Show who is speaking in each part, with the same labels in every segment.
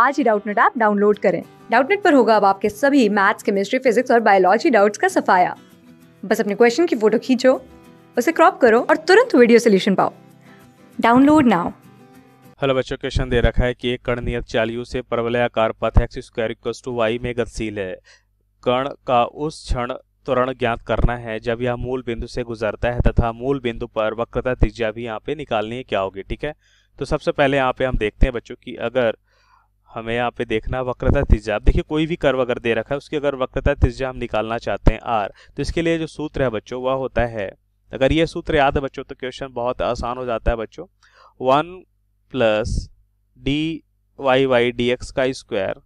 Speaker 1: आज ही Doubtnut app download करें डाउटनेट पर होगा अब आपके सभी मैथ्स केमिस्ट्री फिजिक्स और बायोलॉजी डाउट्स का सफाया बस अपने क्वेश्चन की फोटो खींचो उसे क्रॉप करो और तुरंत वीडियो सोल्यूशन पाओ डाउनलोड नाउ
Speaker 2: हेलो बच्चों क्वेश्चन दे रखा है कि एक कर्ण नियत चालियों से परवलयाकार पथ X square equal to Y में गतिशील है कर्ण का उस क्षण त्वरण ज्ञात करना है जब यह मूल बिंदु से गुजरता है तथा मूल बिंदु पर वक्रता त्रिज्या भी यहाँ पे निकालनी है क्या होगी ठीक है तो सबसे पहले यहाँ पे हम देखते हैं बच्चों की अगर हमें यहाँ पे देखना वक्रता त्रिज्या आप देखिए कोई भी कर्व अगर दे रखा है उसकी अगर वक्रता त्रिज्या हम निकालना चाहते हैं आर तो इसके लिए जो सूत्र है बच्चों वह होता है अगर ये सूत्र याद है बच्चों तो क्वेश्चन बहुत आसान हो जाता है बच्चों one plus D Y by D X का स्क्वायर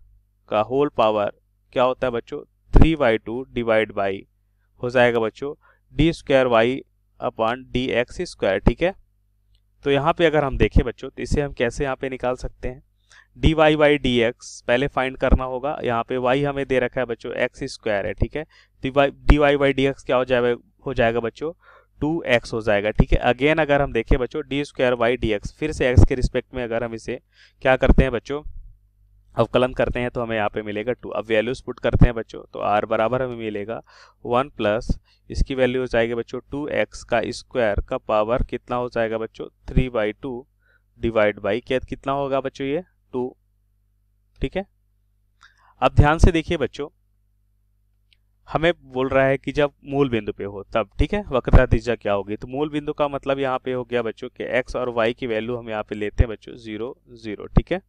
Speaker 2: का होल पावर क्या होता है बच्चों three by two divide by हो जाएगा बच्चों D square Y upon D X square ठीक है तो यहाँ पे अगर हम देखें बच्चों तो इसे हम कैसे यहाँ पे निकाल सकते हैं D Y by D X पहले फाइंड करना होगा यहाँ पे वाई हमें दे रखा है बच्चों एक्स स्क्वायर है ठीक है D Y by D X क्या हो जाएगा हो जाएगा बच्चों टू एक्स हो जाएगा ठीक है अगेन अगर हम देखें बच्चों D square Y D X फिर से एक्स के रिस्पेक्ट में अगर हम इसे क्या करते हैं बच्चों अवकलन करते हैं तो हमें यहाँ पे मिलेगा टू अब वैल्यूज पुट करते हैं बच्चों तो आर बराबर हमें मिलेगा वन प्लस इसकी वैल्यू हो जाएगी बच्चों टू एक्स का स्क्वायर का पावर कितना हो जाएगा बच्चों three by two divide by क्या कितना होगा बच्चों ये टू ठीक है अब ध्यान से देखिए बच्चों हमें बोल रहा है कि जब मूल बिंदु पे हो तब ठीक है वक्रता दिशा क्या होगी तो मूल बिंदु का मतलब यहाँ पे हो गया बच्चों कि एक्स और वाई की वैल्यू हम यहाँ पे लेते हैं बच्चों जीरो जीरो ठीक है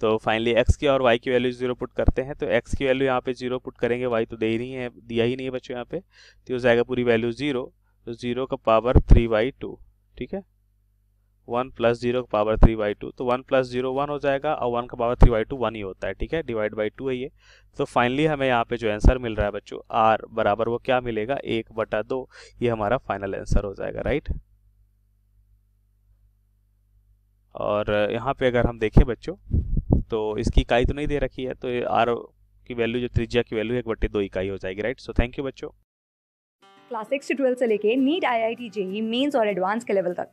Speaker 2: तो फाइनली एक्स की और वाई की वैल्यू जीरो पुट करते हैं तो एक्स की वैल्यू यहाँ पे जीरो पुट करेंगे वाई तो दे ही नहीं है दिया ही नहीं है बच्चों यहाँ पे तो हो जाएगा पूरी वैल्यू जीरो तो जीरो का पावर थ्री बाई टू ठीक है वन प्लस जीरो का पावर थ्री बाई टू तो वन प्लस जीरो वन हो जाएगा और वन का power three by two one ही होता है ठीक है डिवाइड बाई टू है ये तो फाइनली हमें यहाँ पे जो आंसर मिल रहा है बच्चों आर बराबर वो क्या मिलेगा एक बटा दो ये हमारा फाइनल आंसर हो जाएगा राइट और यहाँ पे अगर हम देखें बच्चों तो इसकी इकाई तो नहीं दे रखी है तो आर की वैल्यू जो त्रिज्या की वैल्यू एक बटे दो इकाई हो जाएगी राइट सो थैंक यू बच्चों
Speaker 1: क्लास सिक्स से ट्वेल्थ से लेके NEET I I T JEE mains और एडवांस के लेवल तक